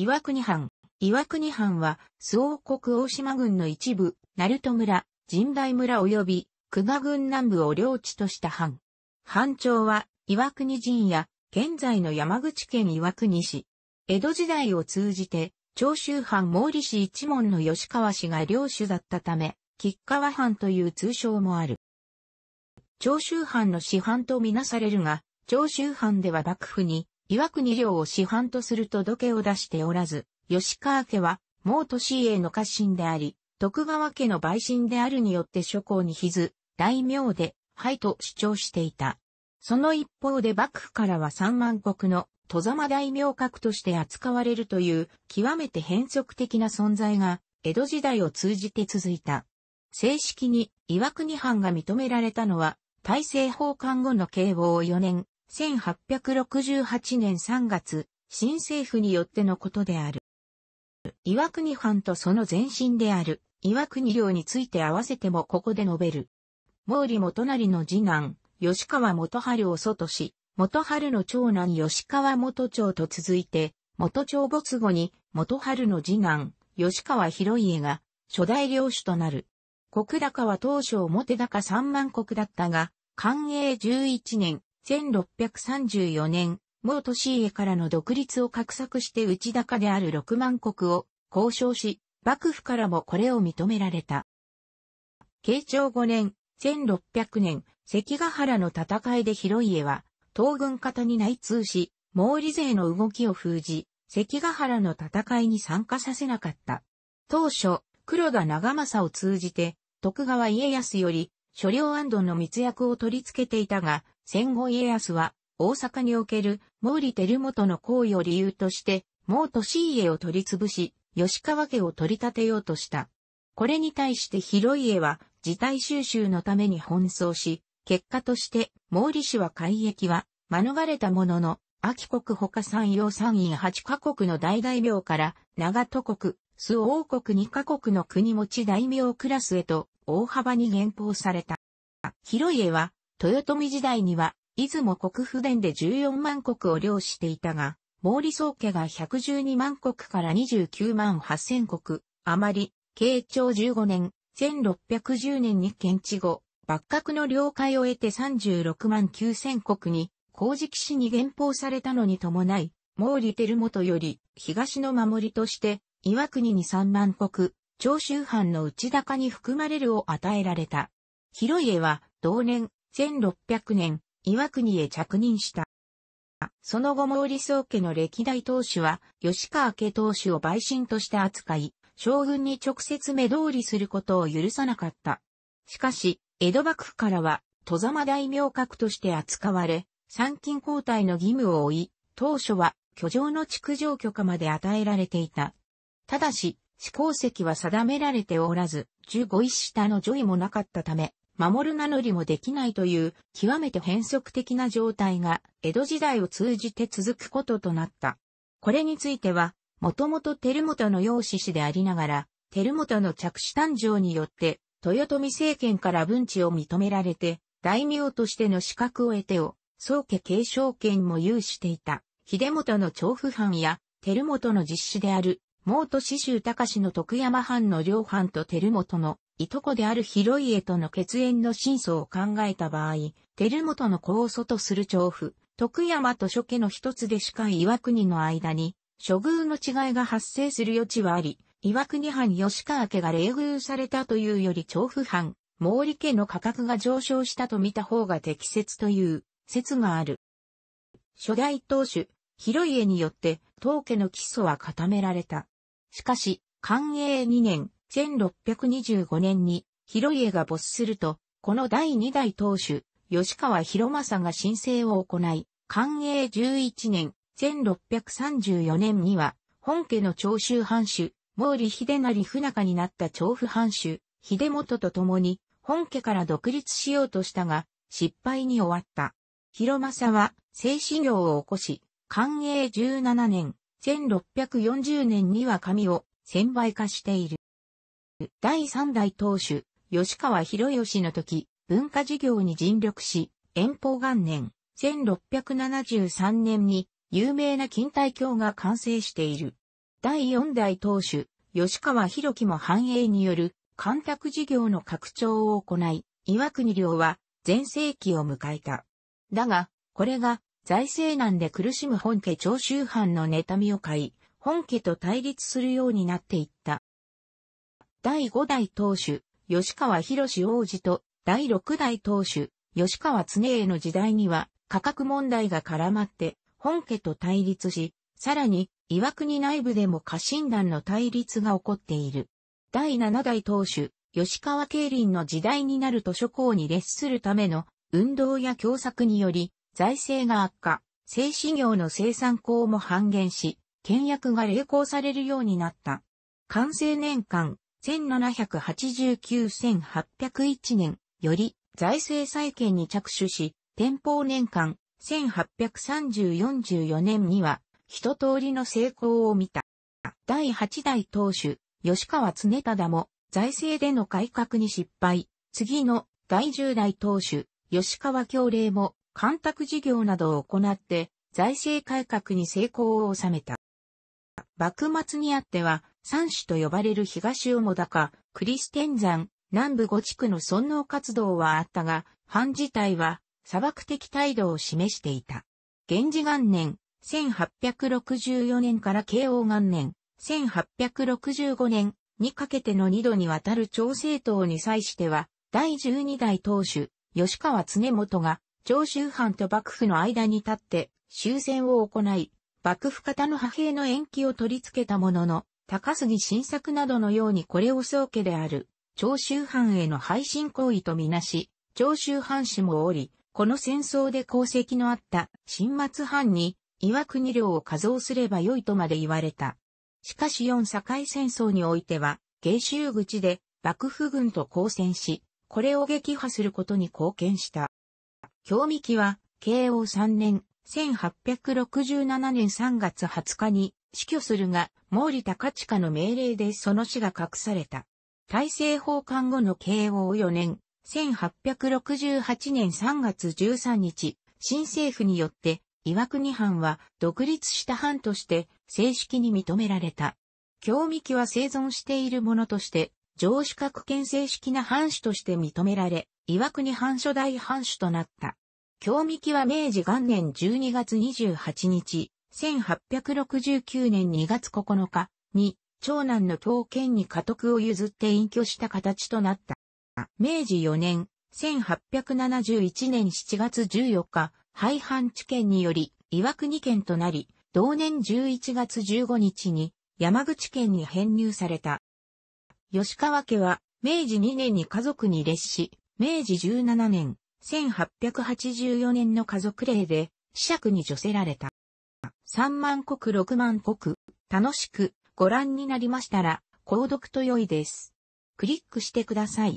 岩国藩。岩国藩は、周王国大島郡の一部、鳴門村、神代村及び、久我郡南部を領地とした藩。藩長は、岩国陣や、現在の山口県岩国市。江戸時代を通じて、長州藩毛利氏一門の吉川氏が領主だったため、吉川藩という通称もある。長州藩の師範とみなされるが、長州藩では幕府に岩国領を師範とすると土家を出しておらず、吉川家は、毛都市への家臣であり、徳川家の陪臣であるによって諸侯に比ず、大名で、はいと主張していた。その一方で幕府からは三万国の戸様大名格として扱われるという極めて変則的な存在が江戸時代を通じて続いた。正式に岩国藩が認められたのは大政奉還後の慶応4年1868年3月、新政府によってのことである。岩国藩とその前身である岩国領について合わせてもここで述べる。毛利元就の次男、吉川元春を外し、元春の長男吉川元長と続いて、元長没後に元春の次男、吉川広家が初代領主となる。国高は当初表高3万国だったが、寛永11年、1634年、毛利氏家からの独立を画策して内高である六万国を交渉し、幕府からもこれを認められた。慶長5年、1600年、関ヶ原の戦いで広家は、東軍方に内通し、毛利勢の動きを封じ、関ヶ原の戦いに参加させなかった。当初、黒田長政を通じて、徳川家康より、所領安堵の密約を取り付けていたが、戦後家康は、大阪における毛利輝元の行為を理由として、毛利家を取り潰し、吉川家を取り立てようとした。これに対して広家は、事態収集のために奔走し、結果として、毛利氏は改易は、免れたものの、秋国他山陽山陰八カ国の大大名から、長戸国、周王国二カ国の国持ち大名クラスへと、大幅に減俸された。広家は、豊臣時代には、出雲国府伝で14万国を領していたが、毛利宗家が112万国から29万8千国。あ国、余り、慶長15年、1610年に検地後、幕閣の了解を得て36万9千国に、公事騎士に減俸されたのに伴い、毛利輝元より東の守りとして、岩国に3万国、長州藩の内高に含まれるを与えられた。広家は同年1600年、岩国へ着任した。その後毛利宗家の歴代当主は、吉川家当主を陪臣として扱い、将軍に直接目通りすることを許さなかった。しかし、江戸幕府からは、戸様大名格として扱われ、参勤交代の義務を負い、当初は、居城の築城許可まで与えられていた。ただし、施行席は定められておらず、15一下の除位もなかったため、守る名乗りもできないという極めて変則的な状態が江戸時代を通じて続くこととなった。これについては、もともと照本の養子師でありながら、照本の着手誕生によって、豊臣政権から文治を認められて、大名としての資格を得てを、宗家継承権も有していた、秀元の調布藩や、照本の実施である、毛都市州高の徳山藩の両藩と照本のいとこである広家との血縁の真相を考えた場合、照元の子を祖とする調布、徳山と諸家の一つでしか岩国の間に、処遇の違いが発生する余地はあり、岩国藩吉川家が冷遇されたというより調布藩、毛利家の価格が上昇したと見た方が適切という説がある。初代当主、広家によって当家の基礎は固められた。しかし、寛永2年、1625年に広家が没すると、この第2代当主、吉川広政が申請を行い、寛永11年、1634年には、本家の長州藩主、毛利秀成不仲になった長府藩主、秀元と共に、本家から独立しようとしたが、失敗に終わった。広政は、製紙業を起こし、寛永17年、1640年には紙を、専売化している。第3代当主、吉川博義の時、文化事業に尽力し、遠方元年、1673年に有名な近代橋が完成している。第4代当主、吉川博樹も繁栄による、干拓事業の拡張を行い、岩国領は全盛期を迎えた。だが、これが財政難で苦しむ本家長州藩の妬みを買い、本家と対立するようになっていった。第5代当主、吉川博士王子と、第6代当主、吉川常への時代には、価格問題が絡まって、本家と対立し、さらに、岩国内部でも家臣団の対立が起こっている。第7代当主、吉川慶林の時代になると諸侯に列するための運動や共作により財政が悪化、製紙業の生産工も半減し、倹約が励行されるようになった。完成年間、1789-1801年より財政再建に着手し、天保年間1830-44年には一通りの成功を見た。第8代当主、吉川常忠も財政での改革に失敗。次の第10代当主、吉川京令も干拓事業などを行って財政改革に成功を収めた。幕末にあっては三種と呼ばれる東雲高、クリステン山、南部五地区の尊能活動はあったが、藩自体は砂漠的態度を示していた。源氏元年、1864年から慶応元年、1865年にかけての二度にわたる朝政党に際しては、第十二代当主、吉川常元が、長州藩と幕府の間に立って、終戦を行い、幕府方の派兵の延期を取り付けたものの、高杉晋作などのようにこれを宗家である、長州藩への配信行為とみなし、長州藩士もおり、この戦争で功績のあった新末藩に岩国領を加増すればよいとまで言われた。しかし四境戦争においては、芸州口で幕府軍と交戦し、これを撃破することに貢献した。興味期は、慶応3年、1867年3月20日に、死去するが、毛利高近の命令でその死が隠された。大政奉還後の慶応4年、1868年3月13日、新政府によって、岩国藩は独立した藩として正式に認められた。京美紀は生存しているものとして、上司格権正式な藩主として認められ、岩国藩初代藩主となった。京美紀は明治元年12月28日、1869年2月9日に、長男の刀剣に家督を譲って隠居した形となった。明治4年、1871年7月14日、廃藩置県により、岩国県となり、同年11月15日に、山口県に編入された。吉川家は、明治2年に家族に列し、明治17年、1884年の家族令で、子爵に除せられた。3万国6万国、楽しくご覧になりましたら、購読と良いです。クリックしてください。